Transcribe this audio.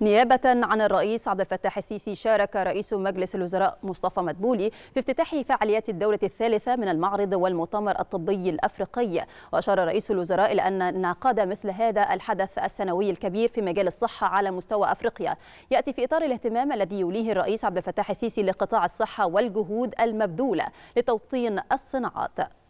نيابة عن الرئيس عبد الفتاح السيسي شارك رئيس مجلس الوزراء مصطفى مدبولي في افتتاح فعاليات الدولة الثالثة من المعرض والمؤتمر الطبي الأفريقي وأشار رئيس الوزراء إلى أن انعقاد مثل هذا الحدث السنوي الكبير في مجال الصحة على مستوى أفريقيا يأتي في إطار الاهتمام الذي يوليه الرئيس عبد الفتاح السيسي لقطاع الصحة والجهود المبذولة لتوطين الصناعات